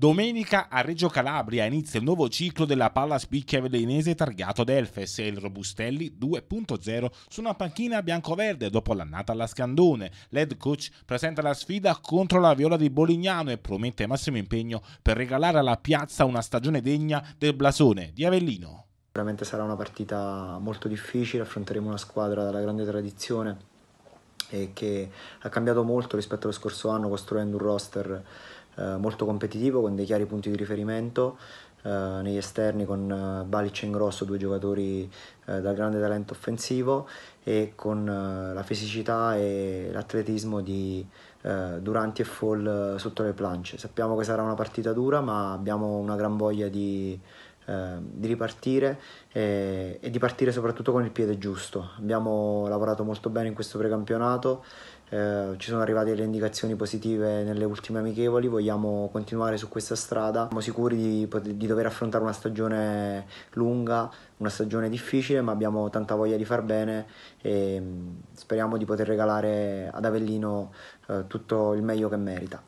Domenica a Reggio Calabria inizia il nuovo ciclo della palla spicchia velenese targato Delfes e il Robustelli 2.0 su una panchina bianco-verde dopo l'annata alla Scandone. L'head coach presenta la sfida contro la Viola di Bolignano e promette massimo impegno per regalare alla piazza una stagione degna del blasone di Avellino. Veramente sarà una partita molto difficile, affronteremo una squadra dalla grande tradizione e che ha cambiato molto rispetto allo scorso anno costruendo un roster eh, molto competitivo con dei chiari punti di riferimento. Eh, negli esterni con eh, Balic e Ingrosso, due giocatori eh, dal grande talento offensivo e con eh, la fisicità e l'atletismo di Duranti e Fall sotto le planche. Sappiamo che sarà una partita dura, ma abbiamo una gran voglia di, Ehm, di ripartire e, eh, e, di partire soprattutto con il piede giusto. Abbiamo lavorato molto bene in questo precampionato, eh, ci sono arrivate le indicazioni positive nelle ultime amichevoli, vogliamo continuare su questa strada, siamo sicuri di, di dover affrontare una stagione lunga, una stagione difficile, ma abbiamo tanta voglia di far bene e mm, speriamo di poter regalare ad Avellino eh, tutto il meglio che merita.